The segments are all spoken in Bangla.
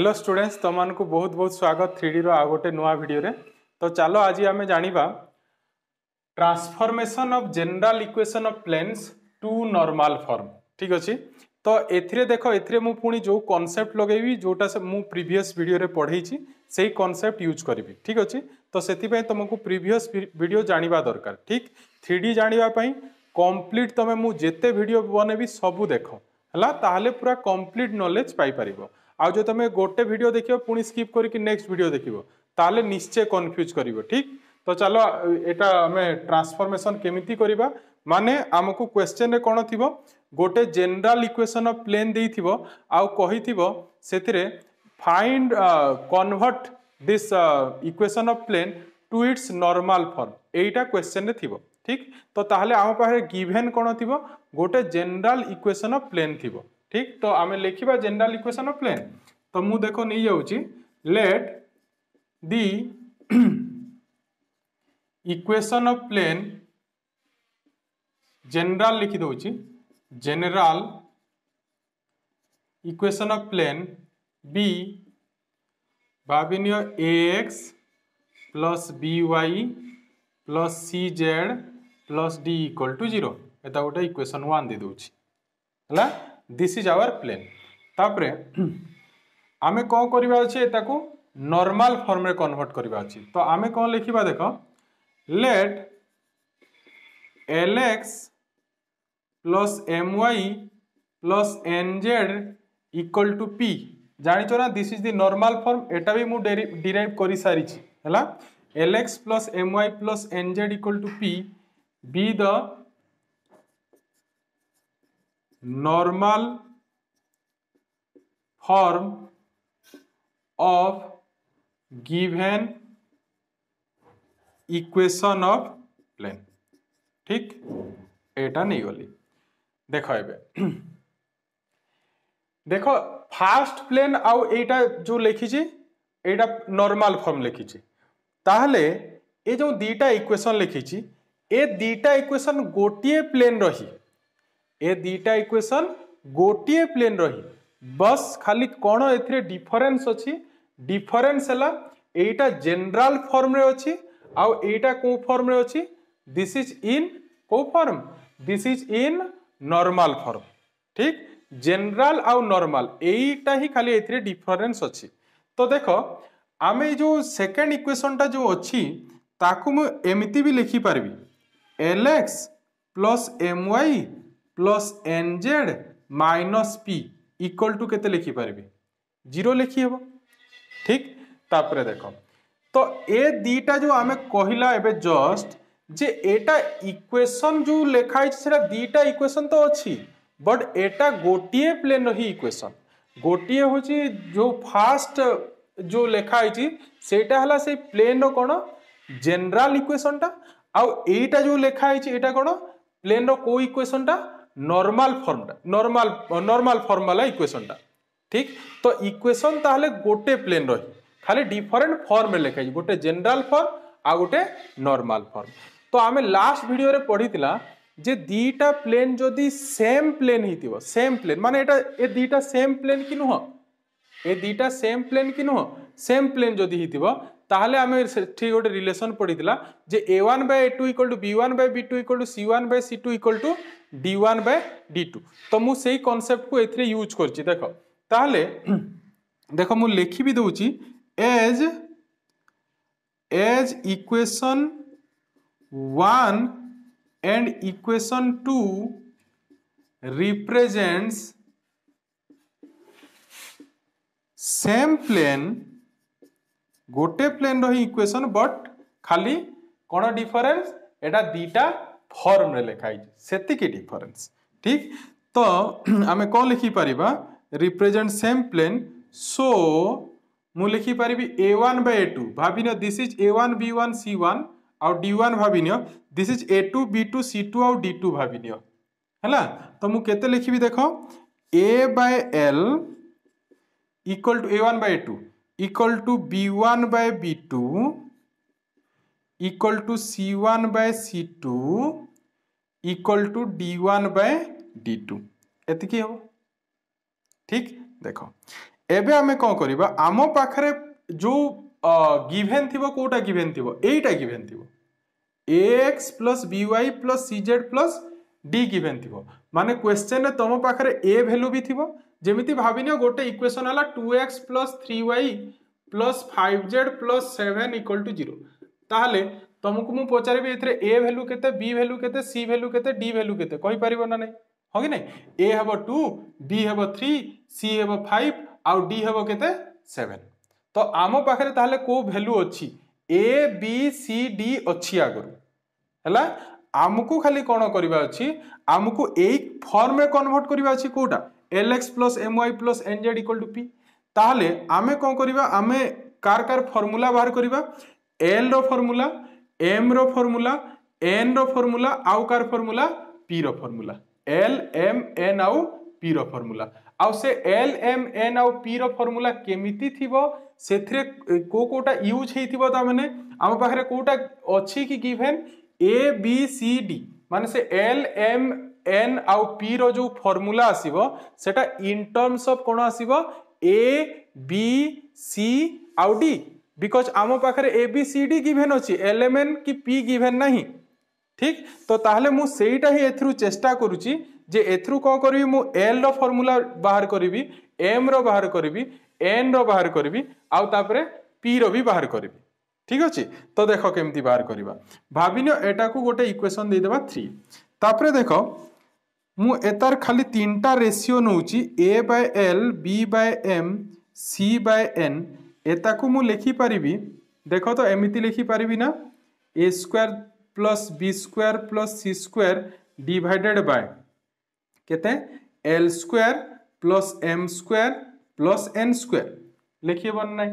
हेलो स्टूडेंट्स तुमको बहुत बहुत स्वागत थ्री डी आ गोटे नुआ भिडियो तो चलो आज आम जाना transformation of general equation of planes to normal form ठीक अच्छे तो ए देख ए पुणी जो कनसेप्ट लगे जोटा मुझ भिडियो पढ़े से ही कनसेप्ट यूज करी ठीक अच्छे तो से तुमको प्रिभस भिड जाना दरकार ठीक थ्री डी जानापी कम्प्लीट तुम मुझे जिते भिड बनैबी सबू देख ହେଲା ତାହେଲେ ପୁରା କମ୍ପ୍ଲିଟ୍ ନଲେଜ୍ ପାଇପାରିବ ଆଉ ଯେଉଁ ତୁମେ ଗୋଟେ ଭିଡ଼ିଓ ଦେଖିବ ପୁଣି ସ୍କିପ୍ କରିକି ନେକ୍ସଟ ଭିଡ଼ିଓ ଦେଖିବ ତାହେଲେ ନିଶ୍ଚୟ କନଫ୍ୟୁଜ୍ କରିବ ଠିକ୍ ତ ଚାଲ ଏଇଟା ଆମେ ଟ୍ରାନ୍ସଫର୍ମେସନ୍ କେମିତି କରିବା ମାନେ ଆମକୁ କ୍ୱେଶ୍ଚେନ୍ରେ କ'ଣ ଥିବ ଗୋଟେ ଜେନେରାଲ୍ ଇକ୍ୱେସନ୍ ଅଫ୍ ପ୍ଲେନ୍ ଦେଇଥିବ ଆଉ କହିଥିବ ସେଥିରେ find convert this equation of plane to its normal form ଏଇଟା କ୍ୱେଶ୍ଚେନ୍ରେ ଥିବ ঠিক ତ ତାହେଲେ ଆମ ପାଖରେ ଗିଭେନ୍ କ'ଣ ଥିବ ଗୋଟେ ଜେନେରାଲ ଇକ୍ୱେସନ୍ ଅଫ୍ ପ୍ଲେନ୍ ଥିବ ঠিক ତ ଆମେ ଲେଖିବା ଜେନେରାଲ ଇକ୍ୱେସନ୍ ଅଫ୍ ପ୍ଲେନ୍ ତ ମୁଁ ଦେଖ ନେଇଯାଉଛି let the equation of plane general লিখি দেছি জেনারেল ইকুয়েশন অফ প্লেন বি ভাবি নিও A x plus B y plus C z plus D equal to zero এটা গোটে ইকুয়েসন ওয়ান দিদেଉଛି ହେଲା ଦିସ୍ ଇଜ୍ ଆୱାର ପ୍ଲେନ୍ ତାପରେ ଆମେ କ'ଣ କରିବା ଅଛି ତାକୁ ନର୍ମାଲ ଫର୍ମରେ କନଭର୍ଟ କରିବା ଅଛି ତ ଆମେ କ'ଣ ଲେଖିବା ଦେଖ let L x plus M y plus N z equal to P ଜାଣିଛ ନା this is the normal form ଏଟା ବି ମୁଁ ଡିରାଇଭ୍ କରିସାରିଛି ହେଲା L x plus M y plus N z equal to P be the normal form of given equation of plane ঠিক এটা নেই বলি দেখো এবে দেখো ফার্স্ট প্লেন আউ এইটা যে লিখিছি এটা নর্মাল ফর্ম লিখিছি তাহলে এই যে দুইটা ইকুয়েশন লিখিছি ଏ ଦୁଇଟା ଇକ୍ୱେସନ୍ ଗୋଟିଏ ପ୍ଲେନ୍ ରହି ଏ ଦୁଇଟା ଇକ୍ୱେସନ୍ ଗୋଟିଏ ପ୍ଲେନ୍ ରହି ବସ୍ ଖାଲି କ'ଣ ଏଥିରେ ଡିଫରେନ୍ସ ଅଛି ଡିଫରେନ୍ସ ହେଲା ଏଇଟା ଜେନେରାଲ ଫର୍ମରେ ଅଛି ଆଉ ଏଇଟା କେଉଁ ଫର୍ମରେ ଅଛି ଦିସ୍ ଇଜ୍ ଇନ୍ କେଉଁ form this is in normal form ଠିକ୍ জেনারেল আউ নর্মাল এইটা হি খালি এতে ডিফরেন্স অছি তো দেখ আমি যে সেকেন্ড ইকুয়েশনটা যে অছি তাকে মু এমিতি বি লিখি পারবি L x plus M y plus N z minus P equal to কেতে লিখিপারি জিরো লিখিহেব ঠিক তাপরে দেখ তো এ দিটা যে আমি কহিলা এবে জস্ট যে এটা ইকুয়েশন যে লেখা হয়েছে সেটা দিটা ইকুয়েশন তো অছি বট এটা গোটিয়ে প্লেন হি ইকুয়েশন গোটিয়ে হচ্ছে যে ফার্স্ট যে লেখা হয়েছে সেটা হল সেই প্লেন কোণ জেনারেল ইকুয়েশনটা आउ जो लेखा है प्लेन रो को टा नॉर्मल फॉर्म टा नॉर्मल नॉर्मल वाला इक्वेशन टा ठीक तो इक्वेशन ताहले गोटे प्लेन रही खाली डिफरेन्ट फर्म में लिखा गोटे जेनराल फर्म आ गोटे नर्माल फर्म तो आम लास्ट भिडियो पढ़ीला जे दीटा प्लेन जो सेम प्लेन हो सेम प्लेन मान ये दीटा सेम प्लेन कि नुह ए दीटा सेम प्लेन कि नुह सेम प्लेन जदि हो तो ताहले आम गोटे रिलेसन पड़ता जे A one by A two equal to B one by B two equal to C one by C two equal to D one by D two तो मुझे से ही कनसेप्ट को ये यूज कर देख ताहले देख मु लिखि भी दूची एज एज equation one and equation two represents same plane গোটে প্লেন ইকুয়েশন বট খালি কোণ ডিফরেন্স এটা দুইটা ফর্মে লেখা হয়েছে সেতিকি ডিফরেন্স ঠিক তো আমি কম লিখিপারিবা রিপ্রেজেন্ট সেম প্লেন সো মু লিখিপারিবি A one by A two ভাবি নিও this is A one B one C one আউ ডি ওয়ান ভাবি নিও this is A two B two C two আউ ডি টু ভাবি নিও ହେଲା ତ ମୁଁ କେତେ ଲେଖିବି ଦେଖ A by L equal to A one by two equal to b1 by b2 equal to c1 by c2 equal to d1 by d2 এতকি হব ঠিক দেখো এবে আমি কোন করিবা আম পাখরে যে গিভেন থিব কোটা গিভেন থিব এইটা গিভেন থিব ax plus by plus cz plus D given থিব মানে কোশ্চেন্রে তোম পাখে এ ভ্যালু বি থিব যেমিতি ভাবি নিও গোটে ইকুয়েশন হল two x plus three y plus five z plus seven equal to zero তাহলে তোমাকে মু পচারিবি এতে এ ভ্যালু কেতে বি ভ্যালু কেতে সি ভ্যালু কেতে ডি ভ্যালু কেতে কইপারিব না নাই ହଁ କି ନାଇଁ ଏ ହେବ ଟୁ ବି ହେବ ଥ୍ରୀ ସି ହେବ ଫାଇଭ୍ ଆଉ ଡି ହେବ କେତେ ସେଭେନ୍ ତ ଆମ ପାଖରେ ତାହେଲେ କେଉଁ ଭ୍ୟାଲୁ ଅଛି ଏ ବି ସି ଡି ଅଛି ଆଗରୁ ହେଲା ଆମକୁ ଖାଲି କ'ଣ କରିବା ଅଛି ଆମକୁ ଏଇ ଫର୍ମରେ କନଭର୍ଟ କରିବା ଅଛି କେଉଁଟା L x plus M y plus N z equal to P ତାହେଲେ ଆମେ କ'ଣ କରିବା ଆମେ କାର କାର ଫର୍ମୁଲା ବାହାର କରିବା ଏଲ୍ର ଫର୍ମୁଲା ଏମ୍ର ଫର୍ମୁଲା ଏନ୍ର ଫର୍ମୁଲା ଆଉ କାର ଫର୍ମୁଲା ପିର ଫର୍ମୁଲା ଏଲ୍ ଏମ୍ ଏନ୍ ଆଉ ପିର ଫର୍ମୁଲା ଆଉ ସେ ଏଲ୍ ଏମ୍ ଏନ୍ ଆଉ ପିର ଫର୍ମୁଲା କେମିତି ଥିବ ସେଥିରେ କେଉଁ କେଉଁଟା ୟୁଜ୍ ହେଇଥିବ ତାମାନେ ଆମ ପାଖରେ କେଉଁଟା ଅଛି କି given A B C D मान से एल एम एन आउ पी रो जो फर्मुला आसीबो सेटा इन टर्म्स ऑफ कोन आसीबो ए बी डी बिकॉज आम पाखे A B C D given अच्छी एल एम एन कि पी गिभेन ना ठीक तो ताहले मु सेटा ही एथरु चेष्टा करुची जे एथरु कोन करबी मु एल रो बाहर करी एम रहा करी एन रहा करी करबी आउ तापरे पी रो भी बाहर करबी ঠিক আছে তো দেখ কেমতি বাহার করা ভাবিন এটা গোটে ইকুয়েসন দিয়েদেবা থ্রি তাপরে দেখ মু এতার খালি তিনটা রেসিও নেছি a by l b by m c by n এটাকে মু লেখিপারি দেখ তো এমিতি লেখিপারি না a square plus b square plus c square divided by কেতে l square plus m square plus n square লেখি হব না নাই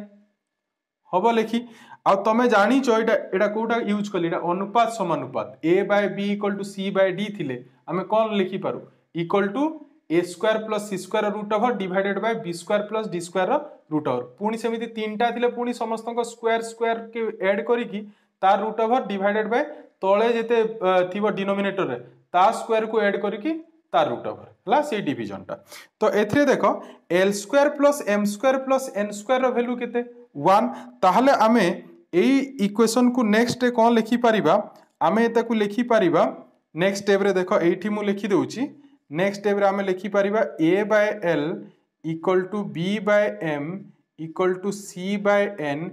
হব লেখি ଆଉ ତମେ ଜାଣିଛ ଏଇଟା ଏଇଟା କେଉଁଟା ୟୁଜ୍ କଲି ଏଇଟା ଅନୁପାତ ସମାନୁପାତ a by b equal to c by d ଥିଲେ ଆମେ କ'ଣ ଲେଖିପାରୁ equal to a square plus c square root over divided by b square plus d square root over पुणी सेमती तीन टा पुणी समस्त स्क्वायर स्क्वायर के एड करी तार रुट ओवर डिवाइडेड बाय तले जिते थी डिनोमिनेटर रे ता स्क्वायर को एड करी तार रुट ओवर है से डिजन टा तो ए देख l square plus m square plus n square value के वन ताहले आमें এই ইকুয়েসনকু নেক্সট ডে କ'ଣ ଲେଖିପାରିବା ଆମେ ତାକୁ ଲେଖିପାରିବା ନେକ୍ସଟ ଷ୍ଟେପ୍ରେ ଦେଖ ଏଇଠି ମୁଁ ଲେଖିଦେଉଛି ନେକ୍ସଟ ଷ୍ଟେପ୍ରେ ଆମେ ଲେଖିପାରିବା a by L equal to b by m equal to c by n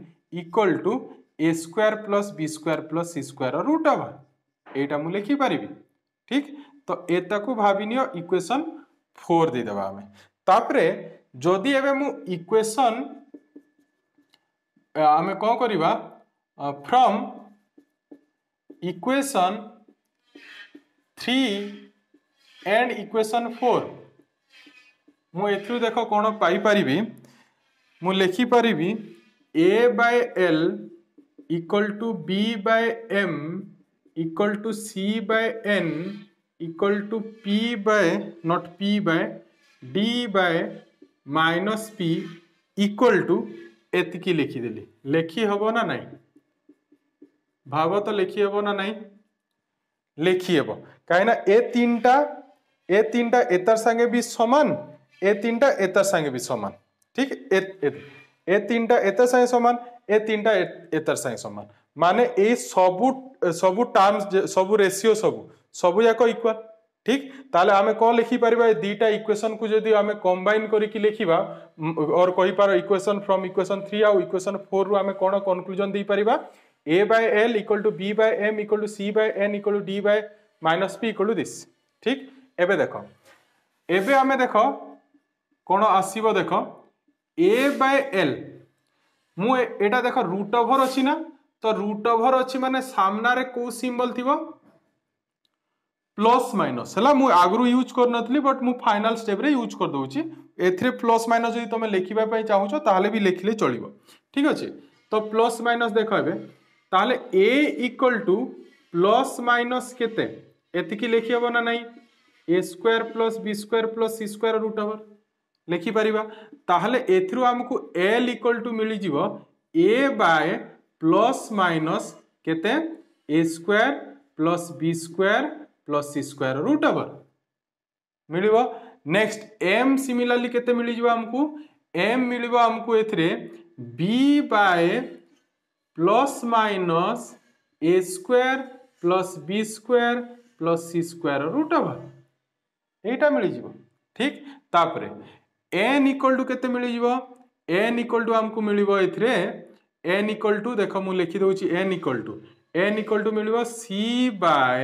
equal to a square plus b square plus c square root over ଏଇଟା ମୁଁ ଲେଖିପାରିବି ଠିକ୍ ତ ଏ ତାକୁ ଭାବିନିଅ ଇକ୍ୱେସନ୍ ଫୋର୍ ଦେଇଦେବା ଆମେ ତାପରେ ଯଦି ଏବେ ମୁଁ ଇକ୍ୱେସନ୍ आम कौन करवा from equation three and equation four मुझे देख कौन पाइपरि मुखिपर a by l equal to b by m equal to c by n equal to p by not p by d by minus p equal to ଏତିକି ଲେଖିଦେଲି ଲେଖି ହେବ ନା ନାହିଁ ଭାବ ତ ଲେଖି ହେବ ନା ନାହିଁ ଲେଖି ହେବ କାହିଁକିନା ଏ ତିନିଟା এ তিনটা এতার সঙ্গে বি সমান এ তিনটা এতার সঙ্গে বি সমান ঠিক এ তিনটা এতার সঙ্গে সমান এ তিনটা এতার সঙ্গে সমান মানে এই সবু সবু টার্মস সবু রেসিও সবু সবু যাক ইকুয়াল ঠিক তাহলে আমি কଣ ଲେଖିପାରିବା ଏ ଦୁଇଟା ଇକ୍ୱେସନକୁ ଯଦି ଆମେ କମ୍ବାଇନ୍ କରିକି ଲେଖିବା ଅର୍ କହିପାର ଇକ୍ୱେସନ ଫ୍ରମ୍ ଇକ୍ୱେସନ ଥ୍ରୀ ଆଉ ଇକ୍ୱେସନ ଫୋର୍ରୁ ଆମେ କ'ଣ କନକ୍ଲୁଜନ ଦେଇପାରିବା a by l equal to b by m equal to c by n equal to d by minus p equal to this ଠିକ୍ ଏବେ ଦେଖ ଏବେ ଆମେ ଦେଖ କ'ଣ ଆସିବ ଦେଖ ଏ ବାଇ ଏଲ୍ ମୁଁ ଏଇଟା ଦେଖ ରୁଟ୍ ଓଭର୍ ଅଛି ନା ତ ରୁଟ୍ ଓଭର୍ ଅଛି ମାନେ ସାମ୍ନାରେ କେଉଁ ସିମ୍ବଲ୍ ଥିବ প্লস মাইনস হল মু আগর ইউজ করুনলি বট মু ফাইনাল স্টেপে ইউজ করেদি এতে প্লস মাইনস যদি তুমি লেখা চাহুছ তাহলে বি লেখিলে চলব ঠিক আছে তো প্লস মাইনস দেখ এবে তাহলে a equal to plus minus কেতে এতিকি লেখি হব না নাই a square plus b square plus c square root over লেখিপারিবা তাহলে এথিরু আমাকে এল ইকুয়াল টু মিলিযিব এ বাই প্লস মাইনস কেতে a square plus b square plus c square root over मिल नेक्स्ट एम सिमिलारली के आमको एम मिल आमको a by plus minus a square plus b square plus c square root अवर यहाँ मिल ठीक तापर एन इक्वल टू के मिल एन इक्वल टू आमको मिल एन इक्वल टू देख मुझे लिखिदे n equal to n equal to मिल c by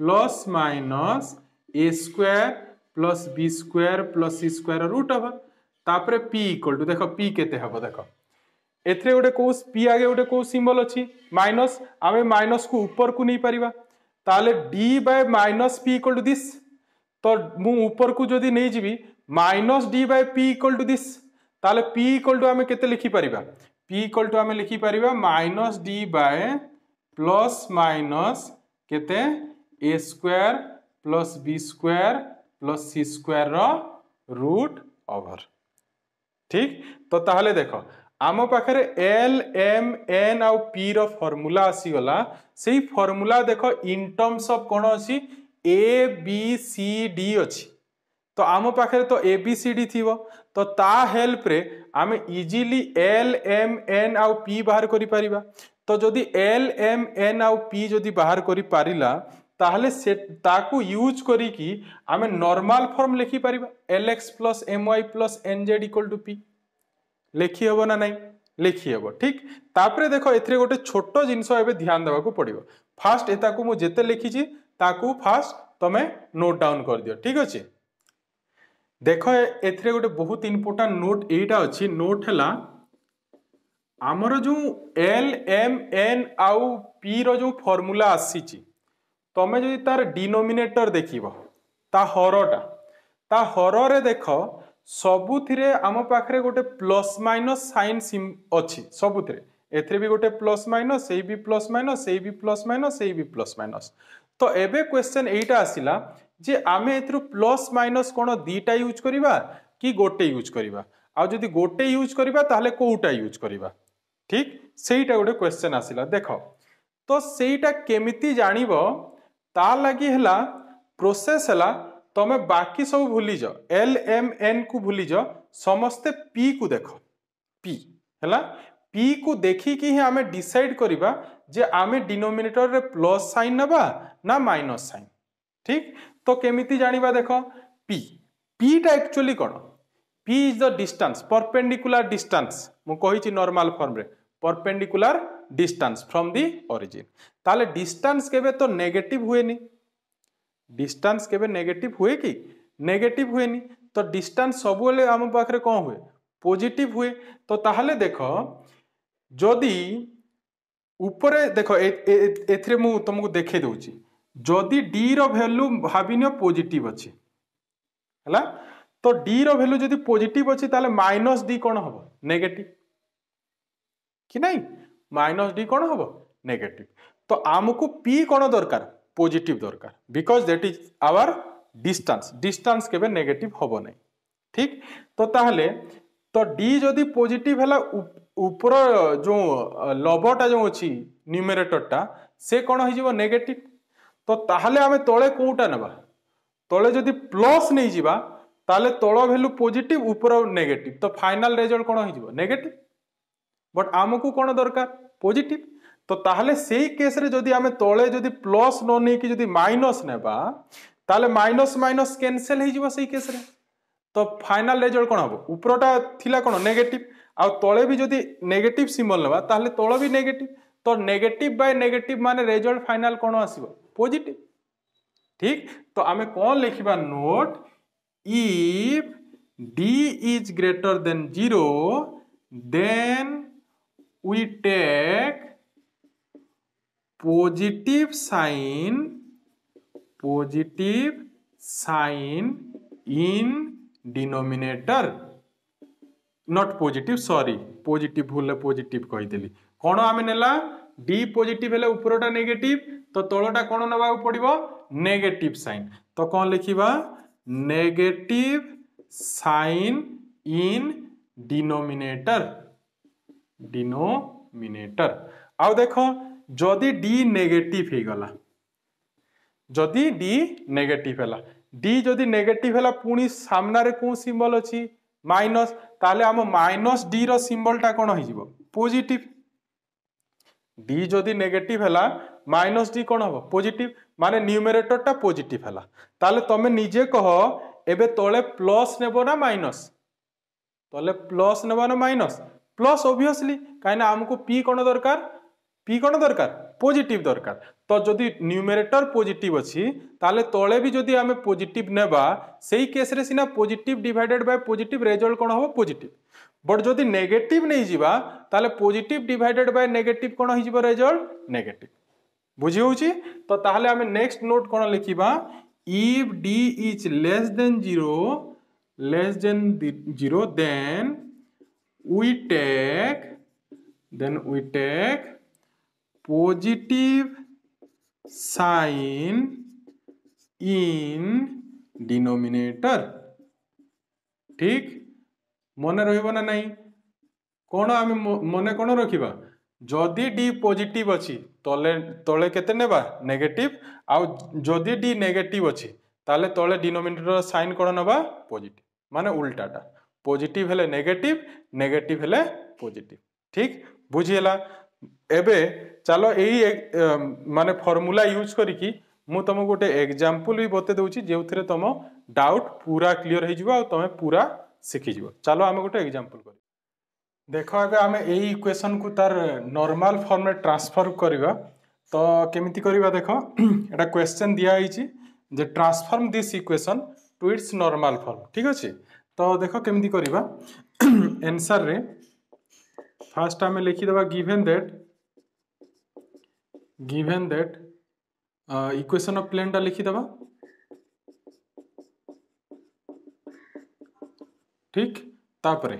plus minus a square plus b square plus c square root हम तापर पी इक्वल टू देख पी के देख এতে গোটে কেউ পি আগে গোটে কেউ সিম্বল অছি মাইনস আমি মাইনস কু উপরকু নেই পারিবা তাহলে d by minus P equal to this তো মু উপরকু যদি নেই যাবি minus d by p equal to this তাহলে পি ইকুয়াল টু আমি কেতে লিখি পারিবা পি ইকুয়াল টু আমি লিখি পারিবা minus d by plus minus কেতে a square plus b square plus c square root over ঠিক তো তাহলে দেখ আম পাখে এল এম এন আউ পি র ফর্মুলা আসিগলা সেই ফর্মুলা দেখ ইন টর্মস অফ কোণ অছি এ বি সি ডি অছি তো আম পাখে তো এ বি সি ডি থিব তো তা হেল্পরে আমি ইজিলি এল এম এন আউ পি বাহার করে পারিবা তো যদি এল এম এন আউ পি যদি বাহার করে পারিলা তাহলে সে তাকে ইউজ করিকি আমি নর্মাল ফর্ম লেখি লেখিপারিবা l x plus M y plus N z equal to p লেখি হব না নাই লেখি হব ঠিক তাপরে দেখো এতে গোটে ছোট জিনিস এবে ধ্যান দেওয়া পড়ব ফার্স্ট এটা মু যেতে লেখিছি তাকে ফার্স্ট তুমি নোট ডাউন করে ঠিক আছে দেখ এতে গোটে বহু ইম্পর্টাট নোট এইটা অছি নোট হল আমার যে এল এম এন আউ পি র যে ফর্মুলা আসিছি ତମେ ଯଦି ତାର ଡିନୋମିନେଟର ଦେଖିବ ତା ହରଟା ତା ହରରେ ଦେଖ ସବୁଥିରେ ଆମ ପାଖରେ ଗୋଟେ ପ୍ଲସ୍ ମାଇନସ୍ ସାଇନ୍ ଅଛି ସବୁଥିରେ ଏଥିରେ ବି ଗୋଟେ ପ୍ଲସ୍ ମାଇନସ୍ ସେଇ ବି ପ୍ଲସ୍ ମାଇନସ୍ ସେଇ ବି ପ୍ଲସ୍ ମାଇନସ୍ ସେଇ ବି ପ୍ଲସ୍ ମାଇନସ୍ ତ ଏବେ କ୍ୱେଶ୍ଚନ୍ ଏଇଟା ଆସିଲା ଯେ ଆମେ ଏଥିରୁ ପ୍ଲସ୍ ମାଇନସ୍ କ'ଣ ଦୁଇଟା ୟୁଜ୍ କରିବା କି ଗୋଟେ ୟୁଜ୍ କରିବା ଆଉ ଯଦି ଗୋଟେ ୟୁଜ୍ କରିବା ତାହେଲେ କେଉଁଟା ୟୁଜ୍ କରିବା ଠିକ୍ ସେଇଟା ଗୋଟେ କ୍ୱେଶ୍ଚନ୍ ଆସିଲା ଦେଖ ତ ସେଇଟା କେମିତି ଜାଣିବ ତା ଲାଗି ହେଲା ପ୍ରୋସେସ୍ ହେଲା ତମେ ବାକି ସବୁ ଭୁଲିଯାଅ ଏଲ୍ ଏମ୍ ଏନ୍କୁ ଭୁଲିଯାଅ ସମସ୍ତେ ପିକୁ ଦେଖ ପି ହେଲା ପିକୁ ଦେଖିକି ହିଁ ଆମେ ଡିସାଇଡ୍ କରିବା ଯେ ଆମେ ଡିନୋମିନେଟରରେ ପ୍ଲସ୍ ସାଇନ୍ ନେବା ନା ମାଇନସ୍ ସାଇନ୍ ଠିକ୍ ତ କେମିତି ଜାଣିବା ଦେଖ ପି ପିଟା ଆକ୍ଚୁଆଲି କ'ଣ p is the distance perpendicular distance ମୁଁ କହିଛି ନର୍ମାଲ୍ ଫର୍ମରେ perpendicular distance from the origin তাহলে ডিস্টান্স কেবে তো নেগেটিভ হুয়েনি ডিস্টান্স কেবে নেগেটিভ হুয়ে কি নেগেটিভ হুয়েনি তো ডিস্টান্স সবুলে আম পাখে কম হুয়ে পজিটিভ হুয়ে তো তাহলে দেখ যদি উপরে দেখ এথিরে মু তোমাকে দেখে দেউছি যদি ডি র ভ্যালু ভাবিনিও পজিটিভ আছে হলা তো ডি র ভ্যালু যদি পজিটিভ আছে তাহলে মাইনস ডি কোণ হব নেগেটিভ কি নাই মাইনস ডি କ'ଣ ହେବ ନେଗେଟିଭ୍ ତ ଆମକୁ ପି କ'ଣ ଦରକାର ପଜିଟିଭ୍ ଦରକାର because that is our distance distance କେବେ ନେଗେଟିଭ୍ ହେବ ନାହିଁ ଠିକ୍ ତ ତାହେଲେ ତ ଡି ଯଦି ପଜିଟିଭ୍ ହେଲା ଉପର ଯେଉଁ ଲଭଟା ଯେଉଁ ଅଛି ନ୍ୟୁମେରେଟରଟା ସେ କ'ଣ ହେଇଯିବ ନେଗେଟିଭ୍ ତ ତାହେଲେ ଆମେ ତଳେ କେଉଁଟା ନେବା ତଳେ ଯଦି ପ୍ଲସ୍ ନେଇଯିବା ତାହେଲେ ତଳ ଭ୍ୟାଲୁ ପଜିଟିଭ୍ ଉପର ନେଗେଟିଭ୍ ତ ଫାଇନାଲ୍ ରେଜଲ୍ଟ କ'ଣ ହେଇଯିବ ନେଗେଟିଭ୍ बट आमको कौन दरकार पॉजिटिव तो ताहले सेही केस रे जदि आमे प्लस नो नै कि माइनस नेबा ताहले माइनस माइनस कैनसल हे तो फाइनाल रिजल्ट कौन हम उपरटा थी कौन नेगेटिव आ तले भी जो नेगेट सिमल नेबा ताहले भी नेगेटिव तो नेगेटिव बाय नेगेट मान रेजल्ट फाइनाल कौन आस पॉजिटिव ठीक तो आम कौन लिखिबा note if d is greater than 0 then we take positive sign positive sign in denominator not positive sorry positive ভুলে positive কইদেলি কোন আমি নেলা d positive হলে উপরটা নেগেটিভ তো তলটা কোন নেবা পড়িব negative sign তো কোন লিখিবা negative sign in denominator denominator আউ দেখ যদি ডি নেগেটিভ হয়েগলা যদি ডি নেগেটিভ হেলা ডি যদি নেগেটিভ হেলা পুনি সামনারে কেউ সিম্বল অছি মাইনস তাহলে আম মাইনস ডি র সিম্বলটা কোণ হয়ে যাব পজিটিভ ডি যদি নেগেটিভ হেলা মাইনস ডি কোণ হব পজিটিভ মানে নিউমেরেটরটা পজিটিভ হেলা তাহলে তুমি নিজে কহ এবে তলে প্লস নেব না মাইনস তলে প্লস নেব না মাইনস প্লস অবভিয়াসলি কাইনা আমাকে পি কোণ দরকার পি কোণ দরকার পজিটিভ দরকার তো যদি নিউমেরেটর পজিটিভ অছি তাহলে তলে বি যদি আমি পজিটিভ নেবা সেই কেসরে সিনা positive divided by positive result কোণ হব পজিটিভ বট যদি নেগেটিভ নেই যা তাহলে পজিটিভ ডিভাইডেড বাই নেগেটিভ কোণ হয়ে যাব রেজল্ট নেগেটিভ বুঝি হচ্ছে তো তাহলে আমি নেক্সট নোট কোণ লিখবা if d is less than zero less than zero then we take then we take positive sign in denominator ঠিক মনে রহিব না নাই কোন আমি মনে কোন রাখিবা যদি ডি পজিটিভ আছে তলে তলে কেতে নেবা নেগেটিভ আউ যদি ডি নেগেটিভ আছে তাহলে তলে ডিনোমিনেটর সাইন কোন নেবা পজিটিভ মানে উল্টাটা পজিটিভ হলে নেগেটিভ নেগেটিভ হলে পজিটিভ ঠিক বুঝিলা এবে চাল এই মানে ফর্মুলা ইউজ করিকি মু তুমি গোটে এক্সাম্পল বি বতে দেছি যে তুম ডাউট পুরা ক্লিয়ার হয়ে যাব তুমি পুরা শিখিযিব চাল আমি গোটে এক্সাম্পল করি দেখ এবে আমি এই ইকুয়েসন কু তার নর্মাল ফর্মে ট্রান্সফর করা তো কেমিতি করা দেখ এটা কোয়েশ্চেন দিয়া হয়েছি যে transform this equation to its normal form ঠিক আছে तो देख केमी करवा एनसर रे फास्ट आम लिखिदे given that given that equation of plane टा लिखिदे ठीक तापर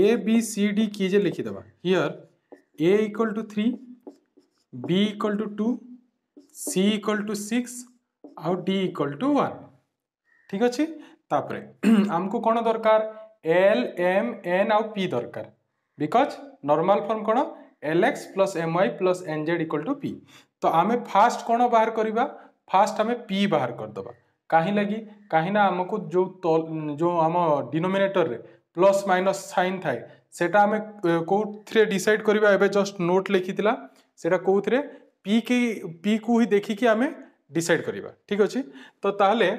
ए बी सी डी किए जे here a equal to three b equal to two c equal to six आउ डी इक्वल टू वन ठीक अच्छे ତାପରେ ଆମକୁ କ'ଣ ଦରକାର ଏଲ୍ ଏମ୍ ଏନ୍ ଆଉ ପି ଦରକାର ବିକଜ୍ ନର୍ମାଲ୍ ଫର୍ମ କ'ଣ l x plus M y plus N z equal to p ତ ଆମେ ଫାଷ୍ଟ କ'ଣ ବାହାର କରିବା ଫାଷ୍ଟ ଆମେ ପି ବାହାର କରିଦେବା କାହିଁ ଲାଗି କାହିଁକିନା ଆମକୁ ଯେଉଁ ଯେଉଁ ଆମ ଡିନୋମିନେଟରରେ ପ୍ଲସ୍ ମାଇନସ୍ ସାଇନ୍ ଥାଏ ସେଇଟା ଆମେ କେଉଁଥିରେ ଡିସାଇଡ଼୍ କରିବା ଏବେ ଜଷ୍ଟ ନୋଟ୍ ଲେଖିଥିଲା ସେଇଟା କେଉଁଥିରେ ପି କି ପିକୁ ହିଁ ଦେଖିକି ଆମେ ଡିସାଇଡ଼୍ କରିବା ଠିକ୍ ଅଛି ତ ତାହେଲେ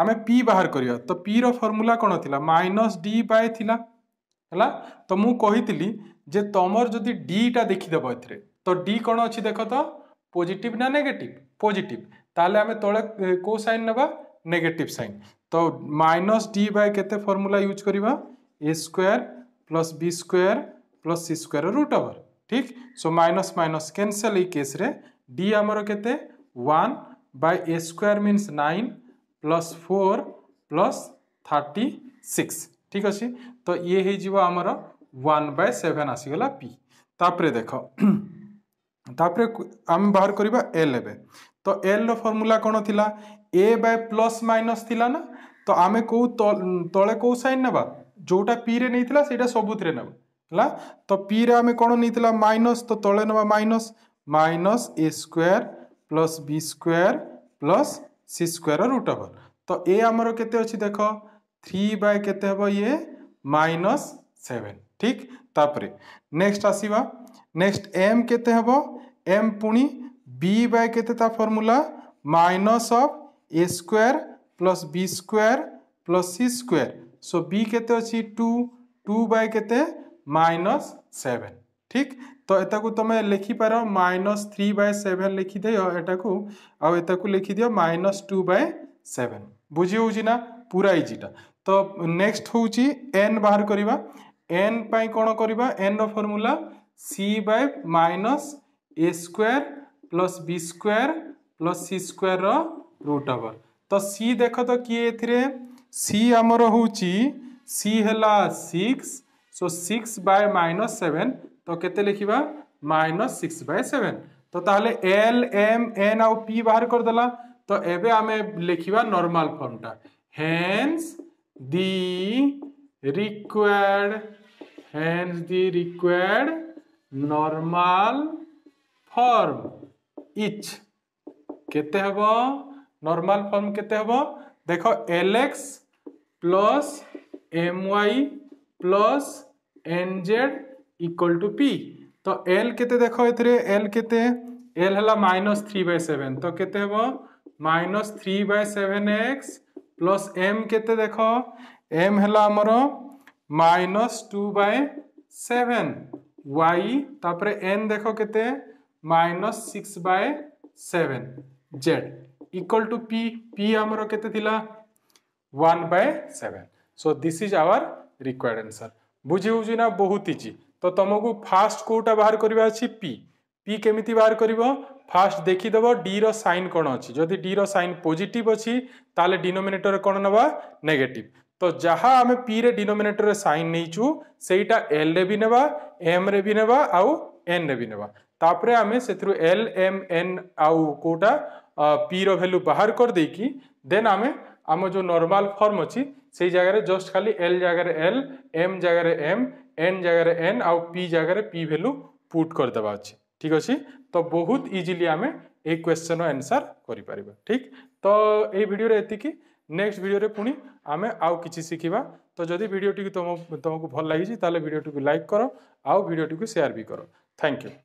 ଆମେ ପି ବାହାର କରିବା ତ ପିର ଫର୍ମୁଲା କ'ଣ ଥିଲା ମାଇନସ୍ ଡି ବାଏ ଥିଲା ହେଲା ତ ମୁଁ କହିଥିଲି ଯେ ତମର ଯଦି ଡିଟା ଦେଖିଦେବ ଏଥିରେ ତ ଡି କ'ଣ ଅଛି ଦେଖ ତ ପଜିଟିଭ୍ ନା ନେଗେଟିଭ୍ ପଜିଟିଭ୍ ତାହେଲେ ଆମେ ତଳେ କେଉଁ ସାଇନ୍ ନେବା ନେଗେଟିଭ୍ ସାଇନ୍ ତ ମାଇନସ୍ ଡି ବାଏ କେତେ ଫର୍ମୁଲା ୟୁଜ୍ କରିବା a square plus b square plus c square root over ଠିକ୍ ସୋ ମାଇନସ୍ ମାଇନସ୍ କ୍ୟାନସେଲ୍ ଏଇ କେସ୍ରେ ଡି ଆମର କେତେ one by a square means nine plus four plus thirty six ठीक अच्छे तो ये होमर वन बाय सेभेन आसगला पी तापर देख तापर आम बाहर करवा एल ए तो एल रर्मूला कौन थी ए बाय प्लस माइनस थी ना तो आम कौ तले कौ सैन ना जोटा पी रे नहीं से सबुत ना तो पी रे आम कौन नहीं माइनस तो तले ना minus minus a square plus b square plus c square root over तो ए आमर के देख थ्री बाय के ये माइनस सेवेन ठीक तापर नेक्स्ट आसवा नेक्स्ट एम के एम पुणी बी बाय के formula minus of a square plus b square plus c square so b के टू टू बाय के माइनस सेवेन ठीक तो यू तुम लिखिपार माइनस थ्री बै सेभेन लिखिद यटा को लिखिदि माइनस टू बाय सेभेन बुझी होना पूरा इजीटा तो नेक्स्ट हूँ एन बाहर करवा एन कौन करवा n formula c by minus a square plus b square plus c square root over तो सी देख तो किए सी आमर हूँ सी है six so six by minus seven तो के लिखा माइनस सिक्स बै सेवेन तो ताले एल एम एन आउ पी बाहर करदेला तो एबे आमे लिखा नॉर्मल फॉर्मटा hence the required hence the required normal form इच केते हबो नॉर्मल फॉर्म केते हबो देखो l x plus m y plus n z equal to p তো এল কেতে দেখ এতে এল কেতে এল হল মাইনস থ্রি বাই সেভেন তো কেতে হব minus three by seven x plus m কেতে দেখ এম হল আমার minus two by seven y তাপরে এন দেখ কেতে minus six by seven z equal to p p আমার কেতে লা one by seven so this is our required answer বুঝি হচ্ছে না বহুত ইজি তো তোমাকে ফাষ্ট কোটা বাহার করা অছি পি পি কেমিতি বাহার করিব ফাষ্ট দেখিদেব ডি র সাইন কোণ অছি যদি ডি র সাইন পজিটিভ অছি তাহলে ডিনোমিনেটর কোণ নেবা নেগেটিভ তো যাহা আমি পি রে ডিনোমিনেটর সাইন নেইছু সেইটা এল রে বি নেবা এম রে বি নেবা আউ এন রে বি নেবা তাপরে আমি সেথিরু এল এম এন আউ কোটা পি র ভ্যালু বাহার করে দেইকি দেন আমি আমার যে নর্মাল ফর্ম অছি সেই জায়গায় জস্ট খালি এল জায়গায় এল এম জায়গায় এম एन जगार एन आउ पी जगार पी भैल्यू पुट करदे अच्छे ठीक अच्छे तो बहुत इजिली आम ये क्वेश्चन आंसर कर ठीक तो ये भिडियो ये नेक्स्ट भिडियो पुणी आम आउ कि शिखा तो जदि भिडटी तुम तुमको भल लगी भिडटी लाइक कर आउ भिडियो सेयार भी कर थैंक यू